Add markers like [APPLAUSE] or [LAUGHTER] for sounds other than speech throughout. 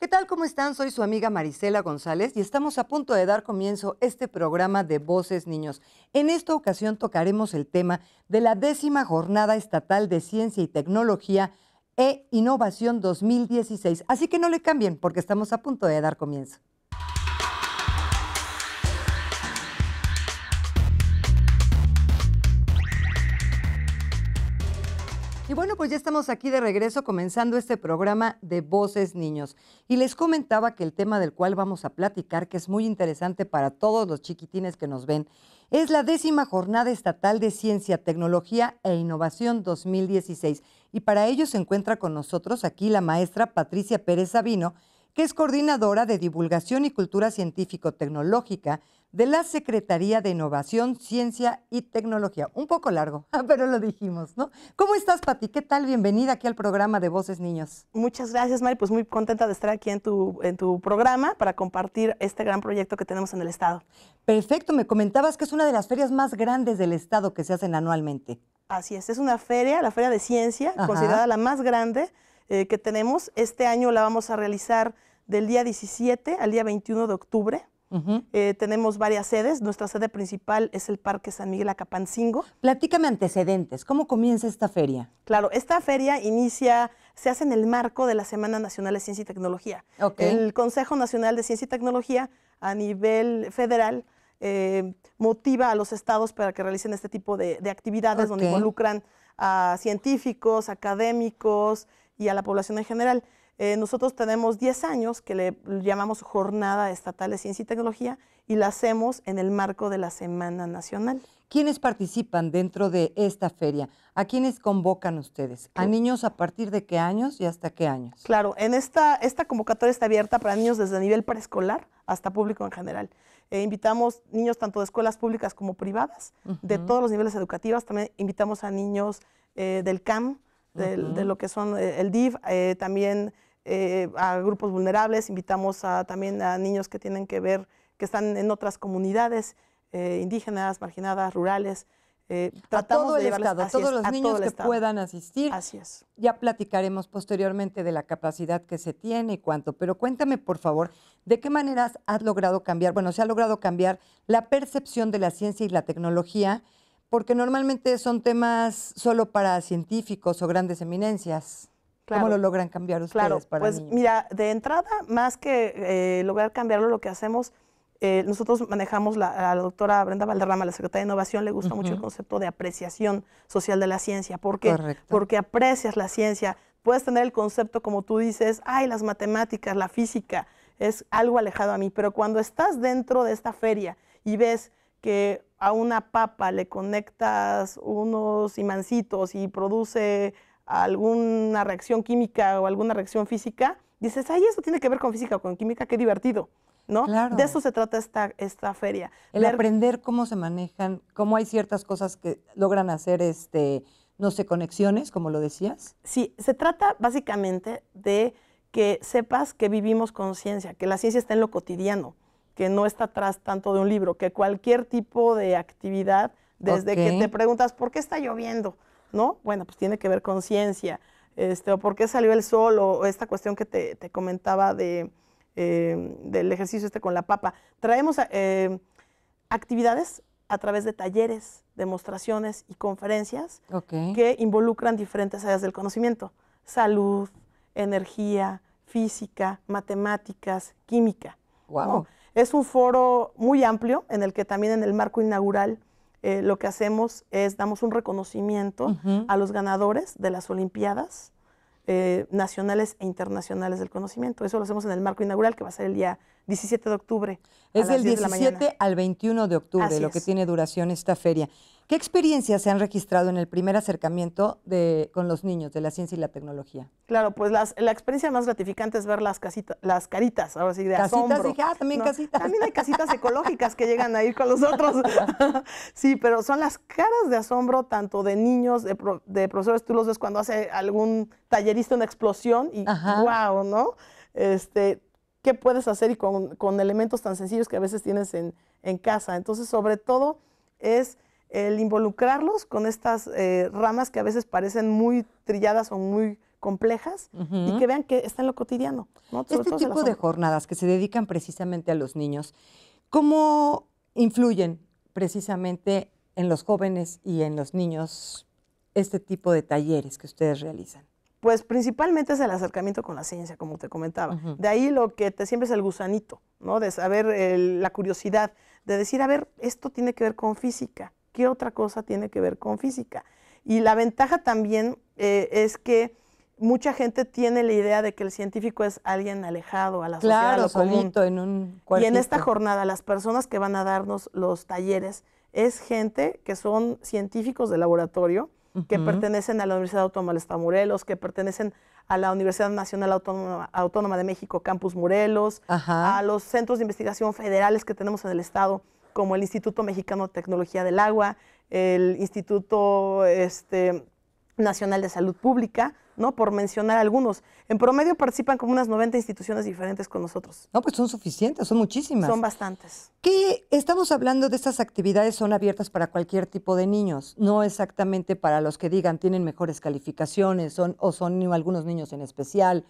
¿Qué tal? ¿Cómo están? Soy su amiga Marisela González y estamos a punto de dar comienzo este programa de Voces Niños. En esta ocasión tocaremos el tema de la décima jornada estatal de ciencia y tecnología e innovación 2016. Así que no le cambien porque estamos a punto de dar comienzo. Bueno, pues ya estamos aquí de regreso comenzando este programa de Voces Niños. Y les comentaba que el tema del cual vamos a platicar, que es muy interesante para todos los chiquitines que nos ven, es la décima jornada estatal de Ciencia, Tecnología e Innovación 2016. Y para ello se encuentra con nosotros aquí la maestra Patricia Pérez Sabino, que es coordinadora de divulgación y cultura científico-tecnológica de la Secretaría de Innovación, Ciencia y Tecnología. Un poco largo, [LAUGHS] pero lo dijimos, ¿no? ¿Cómo estás, Pati? ¿Qué tal? Bienvenida aquí al programa de Voces Niños. Muchas gracias, Mari. Pues muy contenta de estar aquí en tu, en tu programa para compartir este gran proyecto que tenemos en el Estado. Perfecto. Me comentabas que es una de las ferias más grandes del Estado que se hacen anualmente. Así es. Es una feria, la Feria de Ciencia, considerada la más grande eh, que tenemos. Este año la vamos a realizar del día 17 al día 21 de octubre. Eh, tenemos varias sedes. Nuestra sede principal es el Parque San Miguel Acapancingo. Platícame antecedentes. ¿Cómo comienza esta feria? Claro, esta feria inicia, se hace en el marco de la Semana Nacional de Ciencia y Tecnología. El Consejo Nacional de Ciencia y Tecnología a nivel federal eh, motiva a los estados para que realicen este tipo de, actividades donde involucran a científicos, académicos, y a la población en general. Eh, nosotros tenemos 10 años que le llamamos Jornada Estatal de Ciencia y Tecnología y la hacemos en el marco de la Semana Nacional. ¿Quiénes participan dentro de esta feria? ¿A quiénes convocan ustedes? ¿A niños a partir de qué años y hasta qué años? Claro, en esta, esta convocatoria está abierta para niños desde nivel preescolar hasta público en general. Eh, invitamos niños tanto de escuelas públicas como privadas, de todos los niveles educativos. También invitamos a niños eh, del CAM, de, lo que son eh, el div eh, también eh, a grupos vulnerables, invitamos también a niños que tienen que ver, que están en otras comunidades indígenas, marginadas, rurales. de Estado, a todos los niños que puedan asistir. Ya platicaremos posteriormente de la capacidad que se tiene y cuánto, pero cuéntame, por favor, ¿de qué maneras has logrado cambiar, bueno, se ha logrado cambiar la percepción de la ciencia y la tecnología porque normalmente son temas solo para científicos o grandes eminencias. ¿Cómo lo logran cambiar ustedes claro, Pues mira, de entrada, más que eh, lograr cambiarlo, lo que hacemos, eh, nosotros manejamos, la, a la doctora Brenda Valderrama, la secretaria de Innovación, le gusta mucho el concepto de apreciación social de la ciencia. ¿Por qué? Porque aprecias la ciencia. Puedes tener el concepto, como tú dices, ay, las matemáticas, la física, es algo alejado a mí, pero cuando estás dentro de esta feria y ves que a una papa le conectas unos imancitos y produce alguna reacción química o alguna reacción física, dices, ay, eso tiene que ver con física o con química, qué divertido. ¿no? De eso se trata esta, esta feria. El aprender cómo se manejan, cómo hay ciertas cosas que logran hacer, este, no sé, conexiones, como lo decías. Sí, se trata básicamente de que sepas que vivimos con ciencia, que la ciencia está en lo cotidiano, que no está atrás tanto de un libro, que cualquier tipo de actividad, desde que te preguntas por qué está lloviendo, ¿no? Bueno, pues tiene que ver con ciencia, este, o por qué salió el sol, o esta cuestión que te, comentaba de, eh, del ejercicio este con la papa. Traemos eh, actividades a través de talleres, demostraciones y conferencias que involucran diferentes áreas del conocimiento, salud, energía, física, matemáticas, química. Es un foro muy amplio en el que también en el marco inaugural eh, lo que hacemos es damos un reconocimiento a los ganadores de las Olimpiadas eh, nacionales e internacionales del conocimiento. Eso lo hacemos en el marco inaugural que va a ser el día 17 de octubre. Es del 17 al 21 de octubre lo que tiene duración esta feria. ¿Qué experiencias se han registrado en el primer acercamiento de, con los niños de la ciencia y la tecnología? Claro, pues la experiencia más gratificante es ver las casitas, las caritas, ahora sí, de casitas, asombro. Dije, ah, también casitas. También hay casitas [LAUGHS] ecológicas que llegan a ir con los otros. [LAUGHS] sí, pero son las caras de asombro tanto de niños, de, de profesores, tú los ves cuando hace algún tallerista una explosión y ¡guau! wow, ¿no? Este, qué puedes hacer y con, elementos tan sencillos que a veces tienes en, en, casa. Entonces, sobre todo es el involucrarlos con estas eh, ramas que a veces parecen muy trilladas o muy complejas y que vean que está en lo cotidiano. Este tipo de jornadas que se dedican precisamente a los niños, ¿cómo influyen precisamente en los jóvenes y en los niños este tipo de talleres que ustedes realizan? Pues principalmente es el acercamiento con la ciencia, como te comentaba. De ahí lo que te siempre es el gusanito, ¿no? De saber la curiosidad, de decir, a ver, esto tiene que ver con física, ¿qué otra cosa tiene que ver con física? Y la ventaja también eh, es que mucha gente tiene la idea de que el científico es alguien alejado a la sociedad. Claro, en un Y en esta jornada, las personas que van a darnos los talleres es gente que son científicos de laboratorio, que pertenecen a la Universidad Autónoma del Estado Morelos, que pertenecen a la Universidad Nacional Autónoma, de México, Campus Morelos, a los centros de investigación federales que tenemos en el Estado, como el Instituto Mexicano de Tecnología del Agua, el Instituto este, Nacional de Salud Pública, ¿no? Por mencionar algunos. En promedio participan como unas 90 instituciones diferentes con nosotros. No, pues son suficientes, son muchísimas. Son bastantes. ¿Qué estamos hablando de estas actividades son abiertas para cualquier tipo de niños, no exactamente para los que digan tienen mejores calificaciones son, o son algunos niños en especial,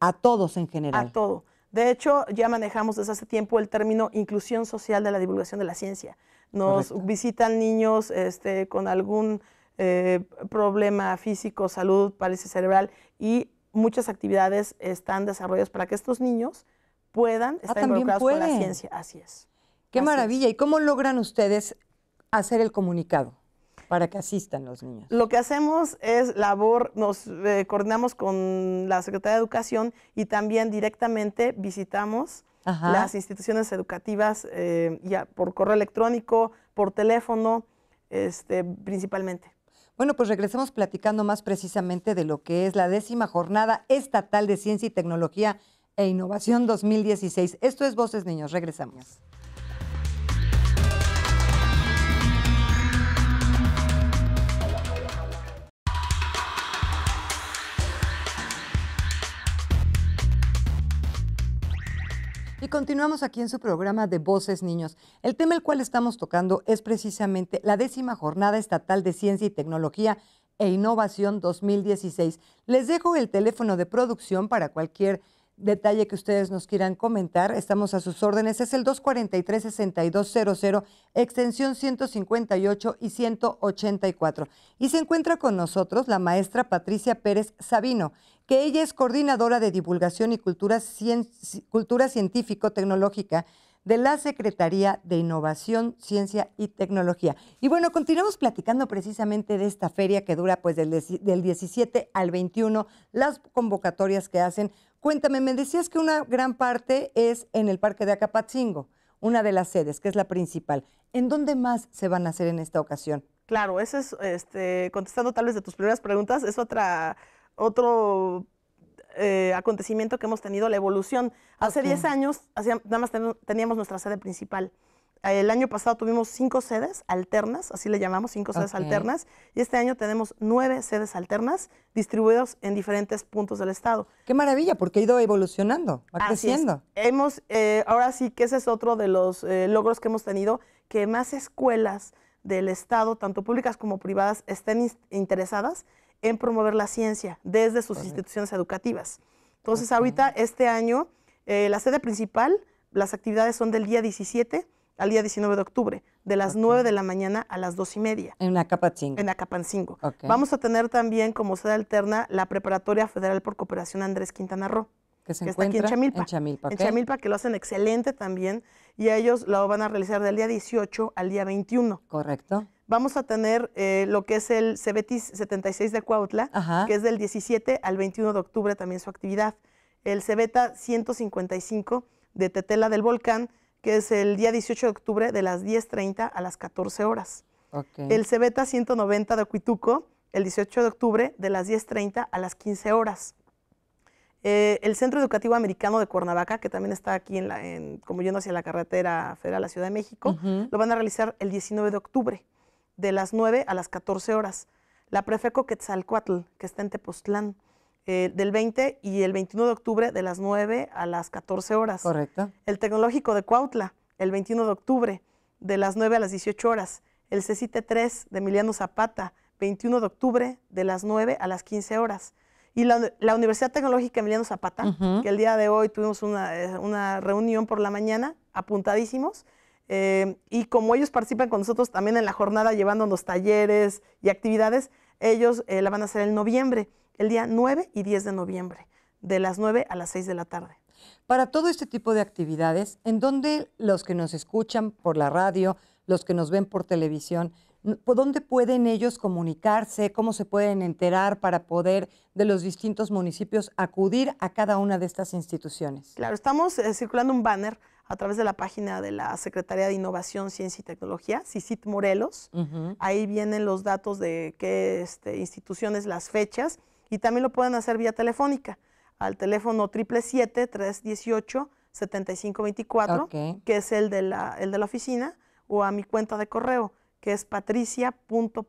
a todos en general. A todo. De hecho, ya manejamos desde hace tiempo el término inclusión social de la divulgación de la ciencia. Nos visitan niños este, con algún eh, problema físico, salud, parálisis cerebral y muchas actividades están desarrolladas para que estos niños puedan ah, estar involucrados con la ciencia. Así es. Qué maravilla. ¿Y cómo logran ustedes hacer el comunicado? para que asistan los niños. Lo que hacemos es labor, nos eh, coordinamos con la Secretaría de Educación y también directamente visitamos las instituciones educativas eh, ya por correo electrónico, por teléfono, este, principalmente. Bueno, pues regresamos platicando más precisamente de lo que es la décima jornada estatal de ciencia y tecnología e innovación 2016. Esto es Voces Niños, regresamos. continuamos aquí en su programa de Voces Niños. El tema el cual estamos tocando es precisamente la décima jornada estatal de ciencia y tecnología e innovación 2016. Les dejo el teléfono de producción para cualquier detalle que ustedes nos quieran comentar, estamos a sus órdenes. Es el 243-6200, extensión 158 y 184. Y se encuentra con nosotros la maestra Patricia Pérez Sabino, que ella es coordinadora de divulgación y cultura, cultura científico-tecnológica de la Secretaría de Innovación, Ciencia y Tecnología. Y bueno, continuamos platicando precisamente de esta feria que dura pues del, del 17 al 21, las convocatorias que hacen Cuéntame, me decías que una gran parte es en el Parque de Acapatzingo, una de las sedes, que es la principal. ¿En dónde más se van a hacer en esta ocasión? Claro, eso es, este, contestando tal vez de tus primeras preguntas, es otra, otro eh, acontecimiento que hemos tenido, la evolución. Hace 10 años nada más teníamos nuestra sede principal. El año pasado tuvimos cinco sedes alternas, así le llamamos, cinco sedes alternas, y este año tenemos nueve sedes alternas distribuidas en diferentes puntos del estado. Qué maravilla, porque ha ido evolucionando, va creciendo. Hemos, eh, ahora sí que ese es otro de los eh, logros que hemos tenido, que más escuelas del estado, tanto públicas como privadas, estén interesadas en promover la ciencia desde sus instituciones educativas. Entonces, ahorita, este año, eh, la sede principal, las actividades son del día 17 al día 19 de octubre, de las 9 de la mañana a las 2 y media. En Acapancingo. En Acapancingo. Vamos a tener también como sede alterna la Preparatoria Federal por Cooperación Andrés Quintana Roo. Que, está aquí en Chamilpa. En Chamilpa, que lo hacen excelente también. Y ellos lo van a realizar del día 18 al día 21. Correcto. Vamos a tener eh, lo que es el Cebetis 76 de Cuautla, que es del 17 al 21 de octubre también su actividad. El Cebeta 155 de Tetela del Volcán, que es el día 18 de octubre de las 10.30 a las 14 horas. El Cebeta 190 de Cuituco, el 18 de octubre de las 10.30 a las 15 horas. Eh, el Centro Educativo Americano de Cuernavaca, que también está aquí en la, en, como yendo hacia la carretera federal a la Ciudad de México, lo van a realizar el 19 de octubre, de las 9 a las 14 horas. La Prefeco Quetzalcoatl, que está en Tepoztlán, eh, del 20 y el 21 de octubre de las 9 a las 14 horas. Correcto. El Tecnológico de Cuautla, el 21 de octubre de las 9 a las 18 horas. El CCT 3 de Emiliano Zapata, 21 de octubre de las 9 a las 15 horas. Y la, Universidad Tecnológica Emiliano Zapata, que el día de hoy tuvimos una, eh, reunión por la mañana, apuntadísimos. Eh, y como ellos participan con nosotros también en la jornada llevándonos talleres y actividades, ellos la van a hacer en noviembre el día 9 y 10 de noviembre, de las 9 a las 6 de la tarde. Para todo este tipo de actividades, en dónde los que nos escuchan por la radio, los que nos ven por televisión, ¿dónde pueden ellos comunicarse? ¿Cómo se pueden enterar para poder de los distintos municipios acudir a cada una de estas instituciones? Claro, estamos eh, circulando un banner a través de la página de la Secretaría de Innovación, Ciencia y Tecnología, CICIT Morelos. Ahí vienen los datos de qué este, instituciones, las fechas y también lo pueden hacer vía telefónica al teléfono 777-318-7524, que es el de, la, el de la oficina, o a mi cuenta de correo, que es patricia punto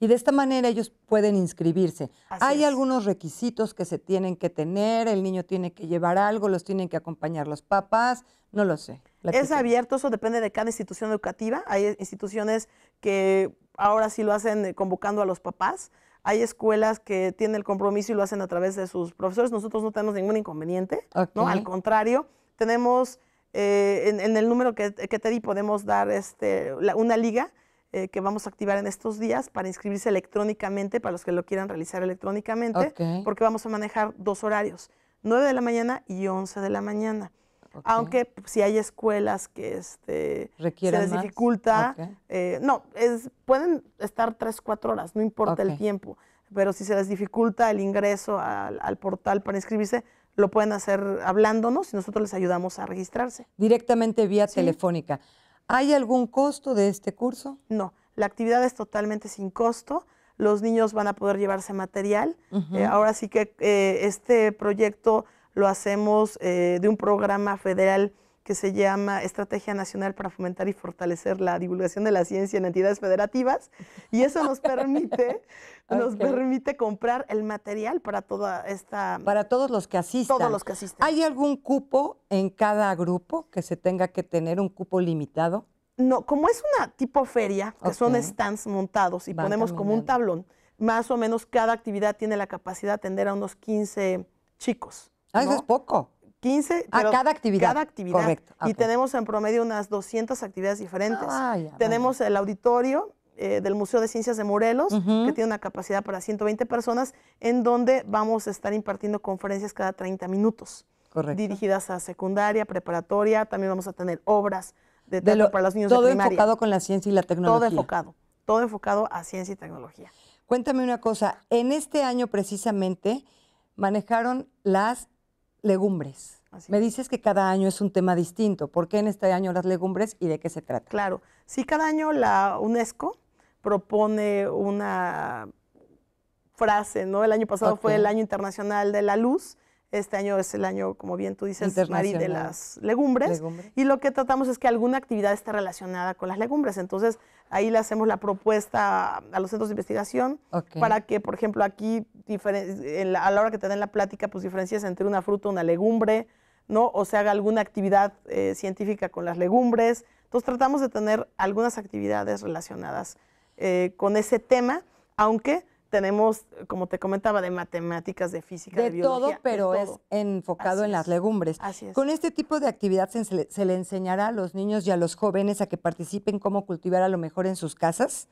Y de esta manera ellos pueden inscribirse. Hay algunos requisitos que se tienen que tener, el niño tiene que llevar algo, los tienen que acompañar los papás, no lo sé. Es abierto, eso depende de cada institución educativa. Hay instituciones que ahora sí lo hacen eh, convocando a los papás. Hay escuelas que tienen el compromiso y lo hacen a través de sus profesores. Nosotros no tenemos ningún inconveniente, ¿no? Al contrario, tenemos eh, en, el número que, te di podemos dar este, una liga eh, que vamos a activar en estos días para inscribirse electrónicamente, para los que lo quieran realizar electrónicamente, porque vamos a manejar dos horarios, 9 de la mañana y 11 de la mañana. Aunque si hay escuelas que este, se les dificulta, eh, no, es, pueden estar tres, cuatro horas, no importa el tiempo, pero si se les dificulta el ingreso al, portal para inscribirse, lo pueden hacer hablándonos y nosotros les ayudamos a registrarse. Directamente vía telefónica. ¿Hay algún costo de este curso? No, la actividad es totalmente sin costo. Los niños van a poder llevarse material. Eh, ahora sí que eh, este proyecto lo hacemos eh, de un programa federal que se llama Estrategia Nacional para Fomentar y Fortalecer la Divulgación de la Ciencia en Entidades Federativas. Y eso nos [LAUGHS] permite, nos permite comprar el material para toda esta... Para todos los que asistan. Todos los que asisten. ¿Hay algún cupo en cada grupo que se tenga que tener un cupo limitado? No, como es una tipo feria, que son stands montados y ponemos como un tablón, más o menos cada actividad tiene la capacidad de atender a unos 15 chicos. Ah, eso es poco. 15 a ah, cada actividad. Cada actividad. Correcto. Ah, y tenemos en promedio unas 200 actividades diferentes. tenemos el auditorio eh, del Museo de Ciencias de Morelos, que tiene una capacidad para 120 personas, en donde vamos a estar impartiendo conferencias cada 30 minutos. Correcto. Dirigidas a secundaria, preparatoria, también vamos a tener obras de, teatro para los niños de primaria. enfocado con la ciencia y la tecnología. Todo enfocado, todo enfocado a ciencia y tecnología. Cuéntame una cosa, en este año precisamente manejaron las legumbres. Me dices que cada año es un tema distinto. ¿Por qué en este año las legumbres y de qué se trata? Claro, sí, cada año la UNESCO propone una frase, ¿no? El año pasado fue el Año Internacional de la Luz, este año es el año, como bien tú dices, de las legumbres. Y lo que tratamos es que alguna actividad esté relacionada con las legumbres. Entonces, ahí le hacemos la propuesta a los centros de investigación para que, por ejemplo, aquí a la hora que te den la plática, pues diferencias entre una fruta, una legumbre, ¿no? O se haga alguna actividad eh, científica con las legumbres. Entonces tratamos de tener algunas actividades relacionadas eh, con ese tema, aunque tenemos, como te comentaba, de matemáticas, de física, de, Todo, pero es enfocado en las legumbres. Con este tipo de actividad se, le enseñará a los niños y a los jóvenes a que participen cómo cultivar a lo mejor en sus casas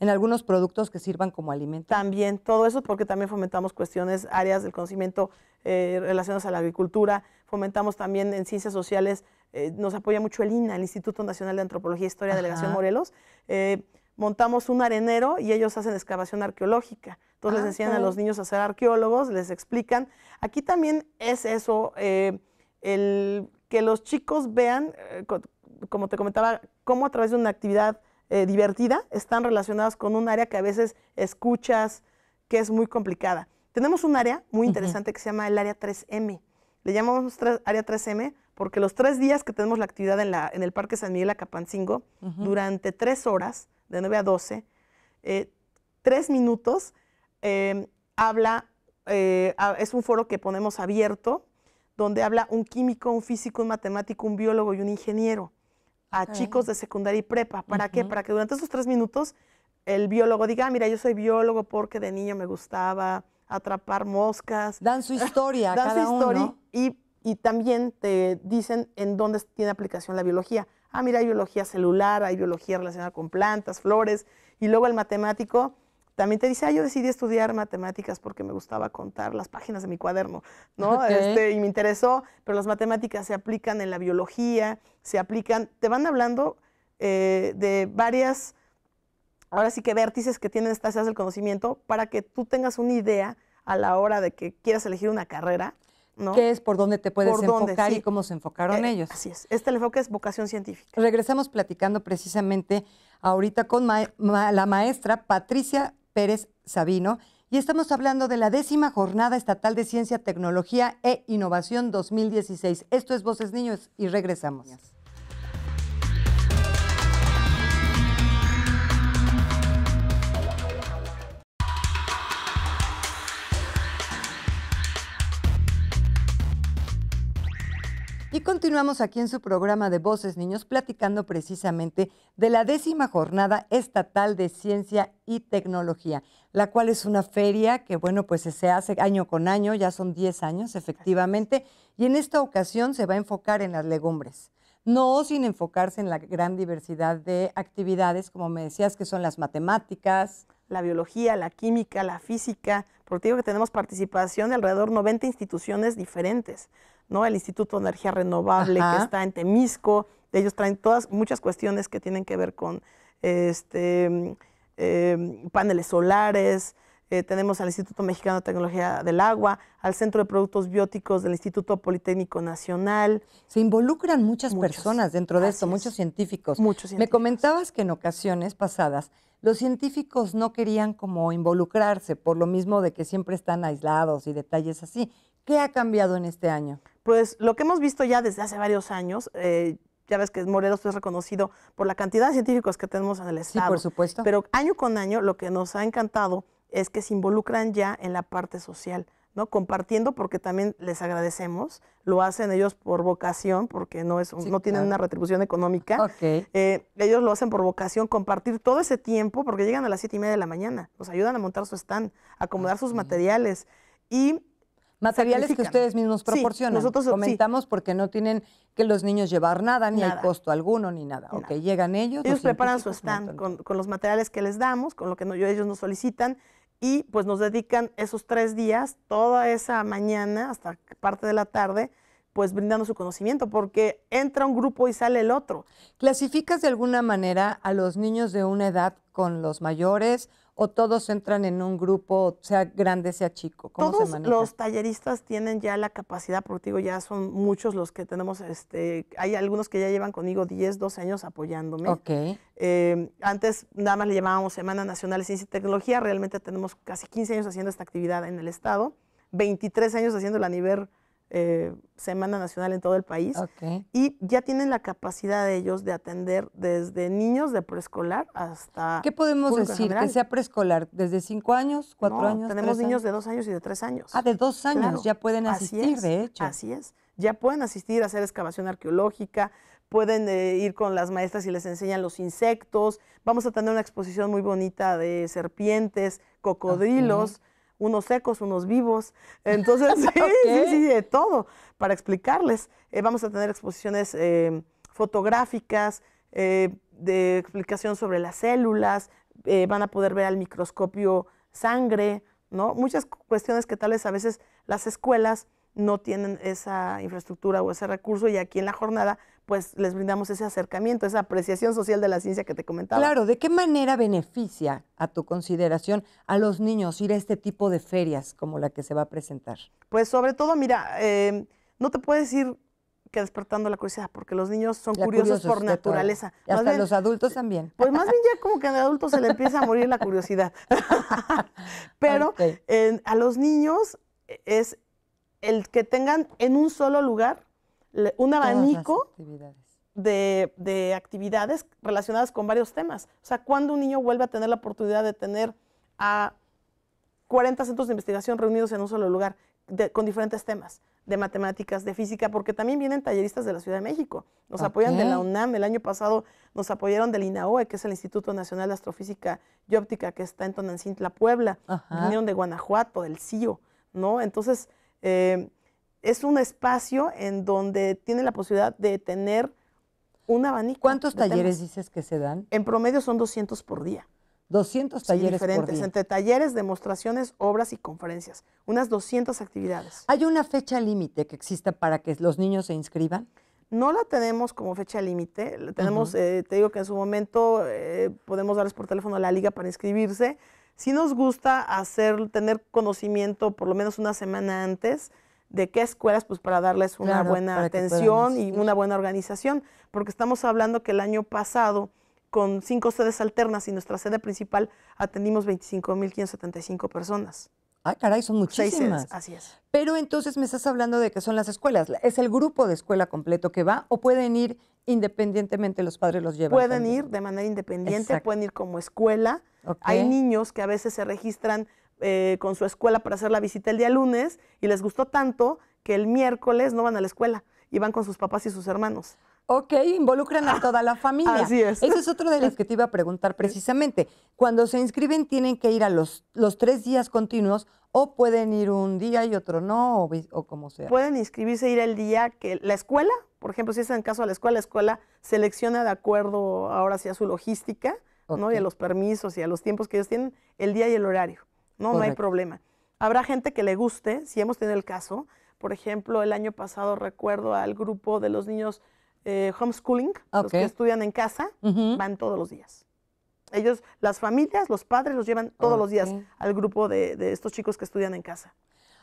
en algunos productos que sirvan como alimento. También todo eso porque también fomentamos cuestiones, áreas del conocimiento eh, relacionadas a la agricultura, fomentamos también en ciencias sociales, eh, nos apoya mucho el INA, el Instituto Nacional de Antropología e Historia Delegación Morelos. Eh, montamos un arenero y ellos hacen excavación arqueológica. Entonces les ah, enseñan a los niños a ser arqueólogos, les explican. Aquí también es eso, el que los chicos vean, como te comentaba, cómo a través de una actividad eh, divertida están relacionadas con un área que a veces escuchas que es muy complicada. Tenemos un área muy interesante que se llama el área 3M. Le llamamos área 3M porque los tres días que tenemos la actividad en, el Parque San Miguel Acapancingo, durante tres horas, de 9 a 12, eh, tres minutos, em, habla, eh, es un foro que ponemos abierto, donde habla un químico, un físico, un matemático, un biólogo y un ingeniero a chicos de secundaria y prepa. ¿Para qué? Para que durante esos tres minutos el biólogo diga, ah, mira, yo soy biólogo porque de niño me gustaba atrapar moscas. Dan su historia, [LAUGHS] Dan cada su historia Y, y también te dicen en dónde tiene aplicación la biología. Ah, mira, hay biología celular, hay biología relacionada con plantas, flores. Y luego el matemático también te dice, ah, yo decidí estudiar matemáticas porque me gustaba contar las páginas de mi cuaderno, ¿no? Este, y me interesó, pero las matemáticas se aplican en la biología, se aplican, te van hablando eh, de varias, ahora sí que vértices que tienen estas áreas del conocimiento para que tú tengas una idea a la hora de que quieras elegir una carrera. ¿No? ¿Qué es por dónde te puedes enfocar y cómo se enfocaron eh, ellos? Así es. Este el enfoque es vocación científica. Regresamos platicando precisamente ahorita con la maestra Patricia Pérez Sabino y estamos hablando de la décima jornada estatal de ciencia, tecnología e innovación 2016. Esto es Voces Niños y regresamos. continuamos aquí en su programa de Voces Niños platicando precisamente de la décima jornada estatal de ciencia y tecnología, la cual es una feria que, bueno, pues se hace año con año, ya son 10 años efectivamente, y en esta ocasión se va a enfocar en las legumbres no sin enfocarse en la gran diversidad de actividades, como me decías, que son las matemáticas. La biología, la química, la física, porque digo que tenemos participación de alrededor 90 instituciones diferentes. ¿no? El Instituto de Energía Renovable que está en Temisco, ellos traen todas muchas cuestiones que tienen que ver con este, em, paneles solares, eh, tenemos al Instituto Mexicano de Tecnología del Agua, al Centro de Productos Bióticos del Instituto Politécnico Nacional. Se involucran muchas, personas dentro de esto, muchos científicos. Muchos científicos. Me comentabas que en ocasiones pasadas los científicos no querían como involucrarse por lo mismo de que siempre están aislados y detalles así. ¿Qué ha cambiado en este año? Pues lo que hemos visto ya desde hace varios años, eh, ya ves que Morelos es reconocido por la cantidad de científicos que tenemos en el Estado. Sí, por supuesto. Pero año con año lo que nos ha encantado es que se involucran ya en la parte social, ¿no? Compartiendo porque también les agradecemos, lo hacen ellos por vocación, porque no, es no tienen una retribución económica. Okay. Eh, ellos lo hacen por vocación, compartir todo ese tiempo, porque llegan a las siete y media de la mañana, nos ayudan a montar su stand, acomodar sus materiales. Y Materiales que ustedes mismos proporcionan. Sí, nosotros comentamos porque no tienen que los niños llevar nada, ni hay costo alguno, ni nada. nada. llegan ellos. Ellos preparan su stand con, los materiales que les damos, con lo que ellos nos solicitan, y pues nos dedican esos tres días, toda esa mañana hasta parte de la tarde, pues brindando su conocimiento, porque entra un grupo y sale el otro. ¿Clasificas de alguna manera a los niños de una edad con los mayores? o todos entran en un grupo, sea grande, sea chico? ¿Cómo todos los talleristas tienen ya la capacidad, porque digo, ya son muchos los que tenemos, este, hay algunos que ya llevan conmigo 10, 12 años apoyándome. Ok. Eh, antes nada más le llamábamos Semana Nacional de Ciencia y Tecnología, realmente tenemos casi 15 años haciendo esta actividad en el Estado, 23 años haciéndola a nivel eh, Semana Nacional en todo el país. Y ya tienen la capacidad de ellos de atender desde niños de preescolar hasta... ¿Qué podemos decir que sea preescolar? ¿Desde cinco años, cuatro años? Tenemos niños de dos años y de tres años. Ah, de dos años ya pueden asistir, de hecho. Así es. Ya pueden asistir a hacer excavación arqueológica, pueden eh, ir con las maestras y les enseñan los insectos. Vamos a tener una exposición muy bonita de serpientes, cocodrilos unos secos, unos vivos. Entonces, [LAUGHS] sí, sí, sí, de todo. Para explicarles, eh, vamos a tener exposiciones em, fotográficas, eh, de explicación sobre las células, eh, van a poder ver al microscopio sangre, ¿no? Muchas cuestiones que tal vez a veces las escuelas no tienen esa infraestructura o ese recurso y aquí en la jornada pues les brindamos ese acercamiento, esa apreciación social de la ciencia que te comentaba. Claro, ¿de qué manera beneficia a tu consideración a los niños ir a este tipo de ferias como la que se va a presentar? Pues sobre todo, mira, em, no te puedes ir que despertando la curiosidad, porque los niños son curiosos, por naturaleza. Y hasta los adultos también. Pues más bien ya como que los adultos se le empieza a morir la curiosidad. [LAUGHS] Pero a los niños es el que tengan en un solo lugar un abanico De, actividades relacionadas con varios temas. O sea, cuando un niño vuelve a tener la oportunidad de tener a 40 centros de investigación reunidos en un solo lugar, con diferentes temas, de matemáticas, de física, porque también vienen talleristas de la Ciudad de México. Nos apoyan de la UNAM, el año pasado nos apoyaron del INAOE, que es el Instituto Nacional de Astrofísica y Óptica, que está en la Puebla. Vinieron de Guanajuato, del CIO, ¿no? Entonces, eh, es un espacio en donde tiene la posibilidad de tener un abanico. ¿Cuántos talleres dices que se dan? En promedio son 200 por día. 200 talleres diferentes, entre talleres, demostraciones, obras y conferencias. Unas 200 actividades. ¿Hay una fecha límite que exista para que los niños se inscriban? No la tenemos como fecha límite. Tenemos, eh, te digo que en su momento eh, podemos darles por teléfono a la liga para inscribirse. Si nos gusta hacer, tener conocimiento por lo menos una semana antes de qué escuelas, pues para darles una buena atención y una buena organización, porque estamos hablando que el año pasado con cinco sedes alternas y nuestra sede principal atendimos 25.575 personas. Ah, caray, son muchísimas. así es. Pero entonces me estás hablando de que son las escuelas. ¿Es el grupo de escuela completo que va o pueden ir independientemente? Los padres los llevan. Pueden ir de manera independiente, pueden ir como escuela. Hay niños que a veces se registran eh, con su escuela para hacer la visita el día lunes y les gustó tanto que el miércoles no van a la escuela y van con sus papás y sus hermanos. Ok, involucran a [LAUGHS] toda la familia. Así es. Eso es otro de los que te iba a preguntar [LAUGHS] precisamente. Cuando se inscriben, ¿tienen que ir a los, los tres días continuos o pueden ir un día y otro no, o, como sea? Pueden inscribirse, ir el día que la escuela, por ejemplo, si es en caso de la escuela, la escuela selecciona de acuerdo ahora sí a su logística, ¿no? Y a los permisos y a los tiempos que ellos tienen, el día y el horario. No, no hay problema. Habrá gente que le guste, si hemos tenido el caso. Por ejemplo, el año pasado recuerdo al grupo de los niños eh, homeschooling, los que estudian en casa, van todos los días. Ellos, las familias, los padres los llevan todos los días al grupo de, estos chicos que estudian en casa.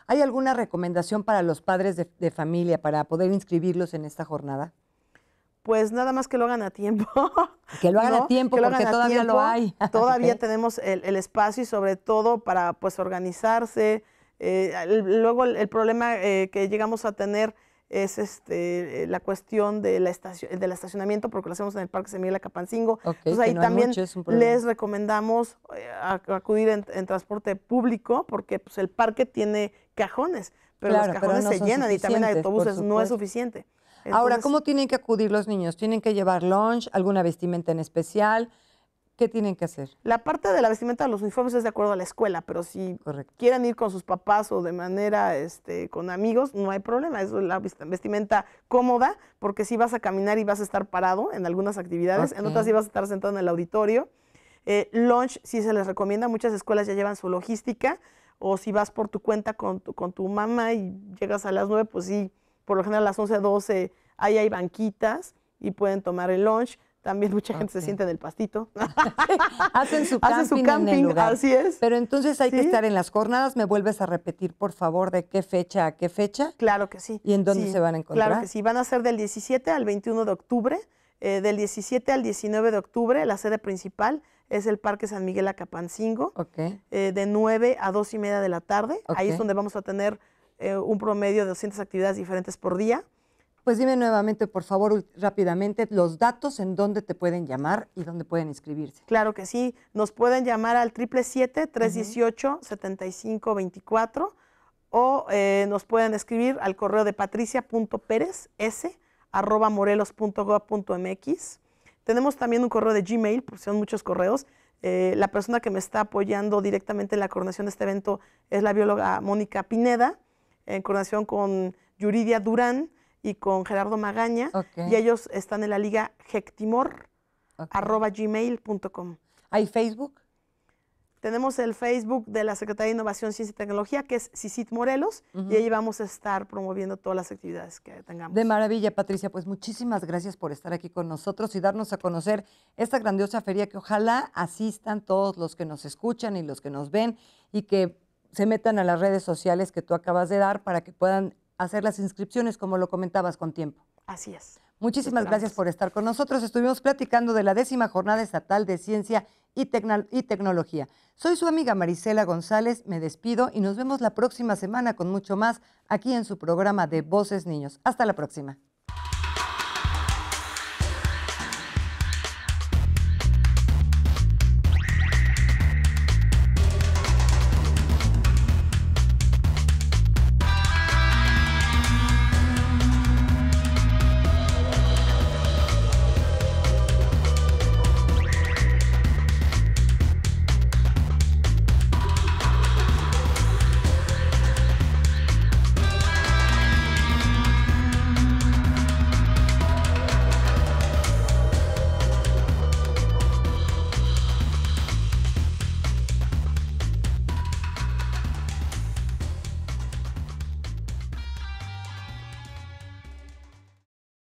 ¿Hay alguna recomendación para los padres de familia para poder inscribirlos en esta jornada? pues nada más que lo hagan a tiempo. [LAUGHS] Que lo hagan a tiempo, que lo porque todavía lo hay. [LAUGHS] Todavía tenemos el, espacio y sobre todo para pues organizarse. Eh, luego el, problema eh, que llegamos a tener es este eh, la cuestión de la del estacionamiento, porque lo hacemos en el Parque Semilla Capancingo. Entonces ahí también les recomendamos acudir en, transporte público, porque pues, el parque tiene cajones, pero los cajones se llenan y también hay autobuses, no es suficiente. Ahora, ¿cómo tienen que acudir los niños? ¿Tienen que llevar lunch, alguna vestimenta en especial? ¿Qué tienen que hacer? La parte de la vestimenta de los uniformes es de acuerdo a la escuela, pero si quieren ir con sus papás o de manera este, con amigos, no hay problema. Es la vestimenta cómoda, porque si vas a caminar y vas a estar parado en algunas actividades, en otras sí vas a estar sentado en el auditorio. Eh, lunch sí se les recomienda, muchas escuelas ya llevan su logística, o si vas por tu cuenta con tu, con tu mamá y llegas a las nueve, pues sí por lo general a las 11, 12, ahí hay banquitas y pueden tomar el lunch. También mucha gente se siente en el pastito. [LAUGHS] [LAUGHS] Hacen su camping. Hacen su camping, así es. Pero entonces hay que estar en las jornadas. ¿Me vuelves a repetir, por favor, de qué fecha a qué fecha? Claro que sí. ¿Y en dónde se van a encontrar? Claro que sí. Van a ser del 17 al 21 de octubre. Eh, del 17 al 19 de octubre, la sede principal es el Parque San Miguel Acapancingo. Ok. Eh, de 9 a 2 y media de la tarde. Ahí es donde vamos a tener eh, un promedio de 200 actividades diferentes por día. Pues dime nuevamente, por favor, rápidamente, los datos en dónde te pueden llamar y dónde pueden inscribirse. Claro que sí, nos pueden llamar al 777-318-7524 o eh, nos pueden escribir al correo de s arroba morelos.gov.mx. Tenemos también un correo de Gmail, porque son muchos correos. Eh, la persona que me está apoyando directamente en la coordinación de este evento es la bióloga Mónica Pineda en coordinación con Yuridia Durán y con Gerardo Magaña. Y ellos están en la liga gectimor, ¿Hay Facebook? Tenemos el Facebook de la Secretaría de Innovación, Ciencia y Tecnología, que es CICIT Morelos, y ahí vamos a estar promoviendo todas las actividades que tengamos. De maravilla, Patricia. Pues muchísimas gracias por estar aquí con nosotros y darnos a conocer esta grandiosa feria que ojalá asistan todos los que nos escuchan y los que nos ven y que se metan a las redes sociales que tú acabas de dar para que puedan hacer las inscripciones, como lo comentabas, con tiempo. Así es. Muchísimas gracias por estar con nosotros. Estuvimos platicando de la décima jornada estatal de ciencia y, tecnología. Soy su amiga Marisela González, me despido y nos vemos la próxima semana con mucho más aquí en su programa de Voces Niños. Hasta la próxima.